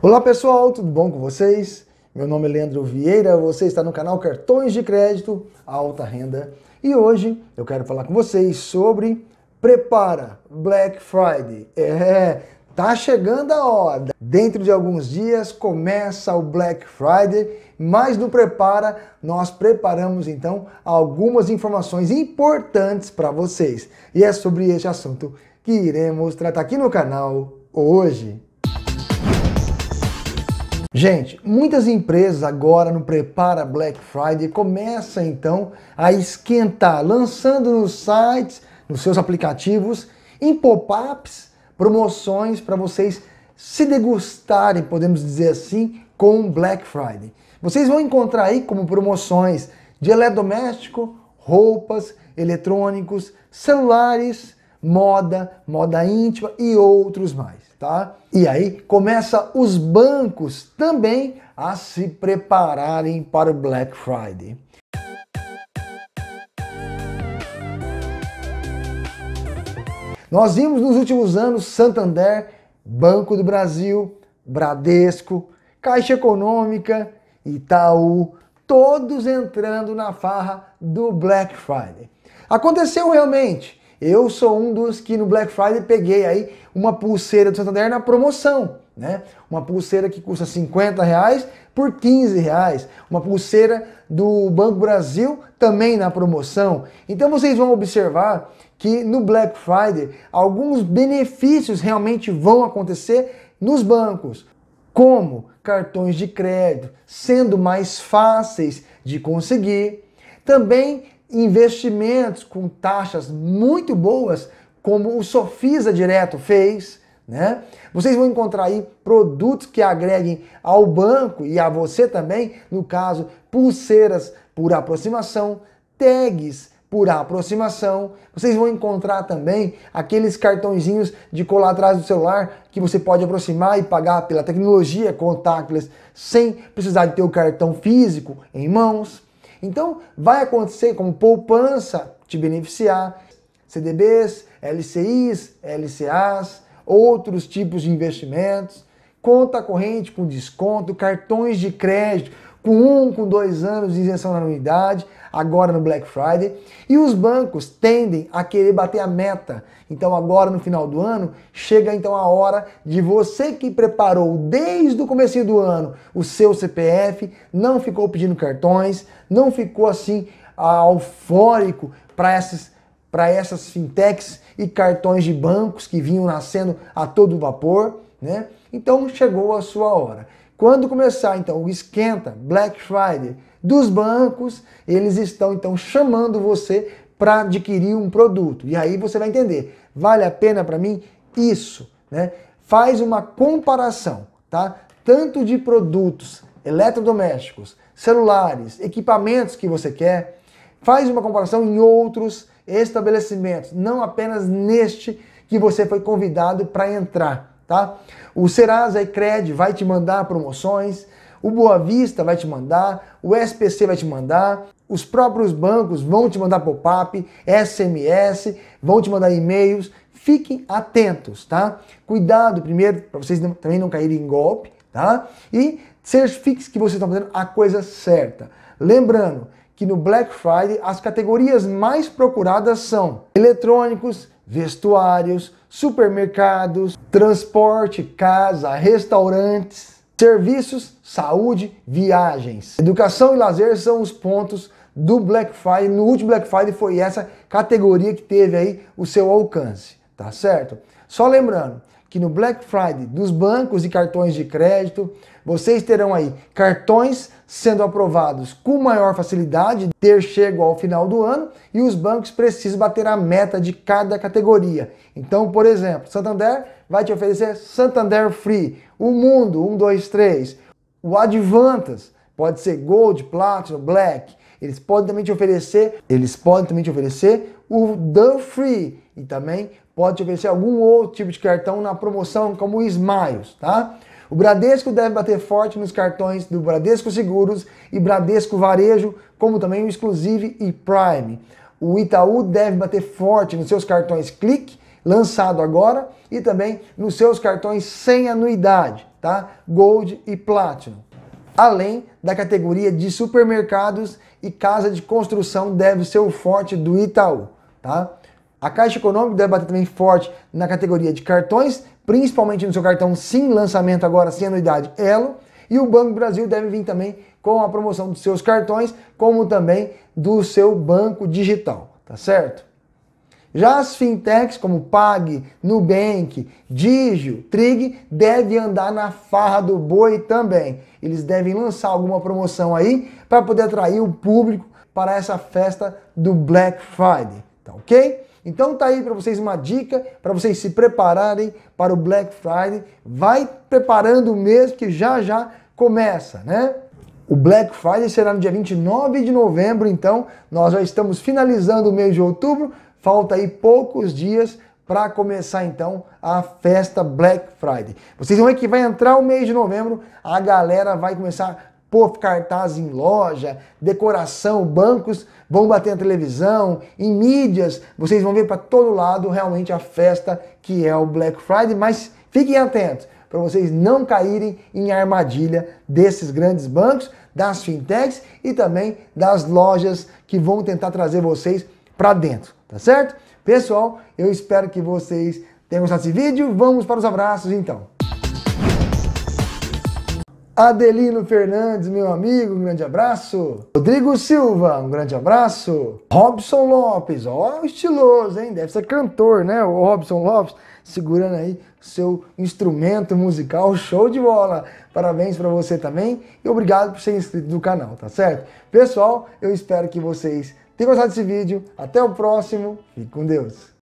Olá pessoal, tudo bom com vocês? Meu nome é Leandro Vieira, você está no canal Cartões de Crédito Alta Renda e hoje eu quero falar com vocês sobre Prepara Black Friday. É, tá chegando a hora. Dentro de alguns dias começa o Black Friday, mas no Prepara nós preparamos então algumas informações importantes para vocês e é sobre este assunto que iremos tratar aqui no canal hoje. Gente, muitas empresas agora no Prepara Black Friday começam então a esquentar, lançando nos sites, nos seus aplicativos, em pop-ups, promoções para vocês se degustarem, podemos dizer assim, com Black Friday. Vocês vão encontrar aí como promoções de eletrodoméstico, roupas, eletrônicos, celulares, moda, moda íntima e outros mais tá? E aí começa os bancos também a se prepararem para o Black Friday. Nós vimos nos últimos anos Santander, Banco do Brasil, Bradesco, Caixa Econômica, Itaú, todos entrando na farra do Black Friday. Aconteceu realmente eu sou um dos que no Black Friday peguei aí uma pulseira do Santander na promoção, né? Uma pulseira que custa 50 reais por 15 reais. Uma pulseira do Banco Brasil também na promoção. Então vocês vão observar que no Black Friday alguns benefícios realmente vão acontecer nos bancos, como cartões de crédito sendo mais fáceis de conseguir, também investimentos com taxas muito boas, como o Sofisa Direto fez, né? Vocês vão encontrar aí produtos que agreguem ao banco e a você também, no caso, pulseiras por aproximação, tags por aproximação. Vocês vão encontrar também aqueles cartãozinhos de colar atrás do celular que você pode aproximar e pagar pela tecnologia contactless sem precisar de ter o cartão físico em mãos. Então, vai acontecer como poupança te beneficiar, CDBs, LCIs, LCAs, outros tipos de investimentos, conta corrente com desconto, cartões de crédito com um, com dois anos de isenção na anuidade, agora no Black Friday. E os bancos tendem a querer bater a meta. Então, agora no final do ano, chega então a hora de você que preparou desde o começo do ano o seu CPF, não ficou pedindo cartões, não ficou assim alfórico ah, para essas para essas fintechs e cartões de bancos que vinham nascendo a todo vapor, né? Então chegou a sua hora. Quando começar então o esquenta, Black Friday dos bancos, eles estão então chamando você para adquirir um produto. E aí você vai entender, vale a pena para mim isso, né? Faz uma comparação, tá? Tanto de produtos eletrodomésticos, celulares, equipamentos que você quer, faz uma comparação em outros estabelecimentos, não apenas neste que você foi convidado para entrar tá? O Serasa e Cred vai te mandar promoções, o Boa Vista vai te mandar, o SPC vai te mandar, os próprios bancos vão te mandar pop-up, SMS, vão te mandar e-mails. Fiquem atentos, tá? Cuidado primeiro para vocês não, também não caírem em golpe, tá? E certifique-se que vocês estão tá fazendo a coisa certa. Lembrando que no Black Friday as categorias mais procuradas são eletrônicos, vestuários, supermercados, transporte, casa, restaurantes, serviços, saúde, viagens. Educação e lazer são os pontos do Black Friday. No último Black Friday foi essa categoria que teve aí o seu alcance, tá certo? Só lembrando, que no Black Friday dos bancos e cartões de crédito, vocês terão aí cartões sendo aprovados com maior facilidade, ter chego ao final do ano, e os bancos precisam bater a meta de cada categoria. Então, por exemplo, Santander vai te oferecer Santander Free, o Mundo 1, 2, 3, o Advantas, pode ser Gold, Platinum, Black. Eles podem também te oferecer, eles podem também te oferecer o Dan Free, e também pode oferecer algum outro tipo de cartão na promoção, como o Smiles, tá? O Bradesco deve bater forte nos cartões do Bradesco Seguros e Bradesco Varejo, como também o Exclusive e Prime. O Itaú deve bater forte nos seus cartões Clique, lançado agora, e também nos seus cartões sem anuidade, tá? Gold e Platinum. Além da categoria de supermercados e casa de construção deve ser o forte do Itaú, tá? A Caixa Econômica deve bater também forte na categoria de cartões, principalmente no seu cartão sem lançamento agora sem anuidade Elo. E o Banco Brasil deve vir também com a promoção dos seus cartões, como também do seu banco digital, tá certo? Já as fintechs como Pag, Nubank, Digio, Trig devem andar na farra do boi também. Eles devem lançar alguma promoção aí para poder atrair o público para essa festa do Black Friday, tá ok? Então tá aí para vocês uma dica para vocês se prepararem para o Black Friday. Vai preparando mesmo que já já começa, né? O Black Friday será no dia 29 de novembro, então nós já estamos finalizando o mês de outubro, falta aí poucos dias para começar então a festa Black Friday. Vocês vão ver que vai entrar o mês de novembro, a galera vai começar pôr cartaz em loja, decoração, bancos vão bater na televisão, em mídias, vocês vão ver para todo lado realmente a festa que é o Black Friday, mas fiquem atentos para vocês não caírem em armadilha desses grandes bancos, das fintechs e também das lojas que vão tentar trazer vocês para dentro, tá certo? Pessoal, eu espero que vocês tenham gostado desse vídeo. Vamos para os abraços então. Adelino Fernandes, meu amigo, um grande abraço. Rodrigo Silva, um grande abraço. Robson Lopes, ó, estiloso, hein? Deve ser cantor, né? O Robson Lopes segurando aí seu instrumento musical, show de bola. Parabéns para você também e obrigado por ser inscrito no canal, tá certo? Pessoal, eu espero que vocês tenham gostado desse vídeo. Até o próximo. Fique com Deus.